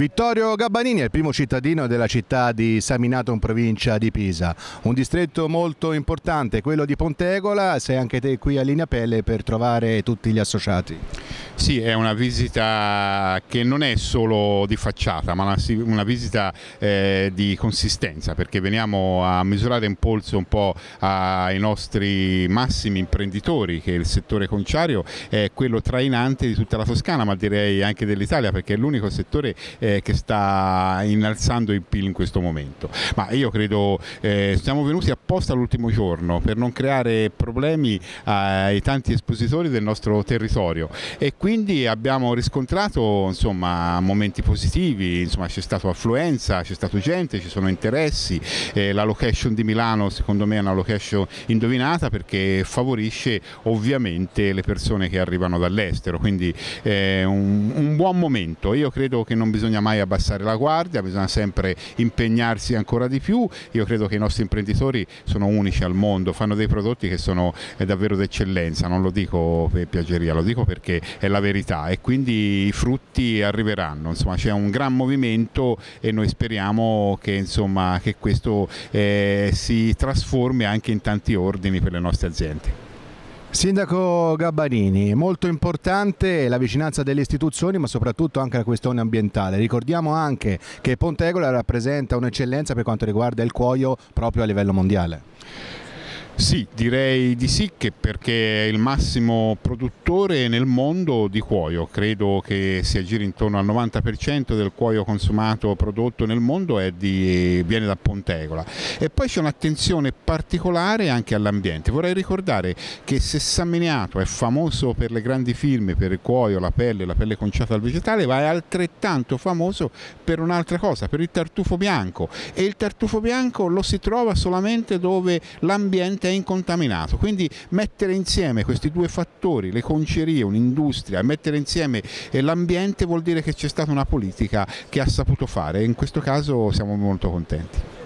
Vittorio Gabbanini è il primo cittadino della città di Saminato in provincia di Pisa, un distretto molto importante, quello di Pontegola, sei anche te qui a Linea Pelle per trovare tutti gli associati. Sì, è una visita che non è solo di facciata, ma una, una visita eh, di consistenza, perché veniamo a misurare in polso un po' ai nostri massimi imprenditori, che il settore conciario è quello trainante di tutta la Toscana, ma direi anche dell'Italia, perché è l'unico settore eh, che sta innalzando il PIL in questo momento. Ma io credo, eh, siamo venuti apposta l'ultimo giorno per non creare problemi ai tanti espositori del nostro territorio e quindi quindi abbiamo riscontrato insomma, momenti positivi, c'è stata affluenza, c'è stata gente, ci sono interessi, eh, la location di Milano secondo me è una location indovinata perché favorisce ovviamente le persone che arrivano dall'estero, quindi eh, un, un buon momento, io credo che non bisogna mai abbassare la guardia, bisogna sempre impegnarsi ancora di più, io credo che i nostri imprenditori sono unici al mondo, fanno dei prodotti che sono eh, davvero d'eccellenza, non lo dico per piaggeria, lo dico perché è la la verità e quindi i frutti arriveranno, insomma c'è un gran movimento e noi speriamo che, insomma, che questo eh, si trasformi anche in tanti ordini per le nostre aziende. Sindaco Gabbanini, molto importante la vicinanza delle istituzioni ma soprattutto anche la questione ambientale. Ricordiamo anche che Pontegola rappresenta un'eccellenza per quanto riguarda il cuoio proprio a livello mondiale. Sì, direi di sì perché è il massimo produttore nel mondo di cuoio, credo che si aggiri intorno al 90% del cuoio consumato prodotto nel mondo di, viene da Pontegola e poi c'è un'attenzione particolare anche all'ambiente, vorrei ricordare che se Samminiato è famoso per le grandi firme, per il cuoio, la pelle, la pelle conciata al vegetale, ma è altrettanto famoso per un'altra cosa, per il tartufo bianco e il tartufo bianco lo si trova solamente dove l'ambiente è è incontaminato. Quindi mettere insieme questi due fattori, le concerie, un'industria, mettere insieme eh, l'ambiente vuol dire che c'è stata una politica che ha saputo fare e in questo caso siamo molto contenti.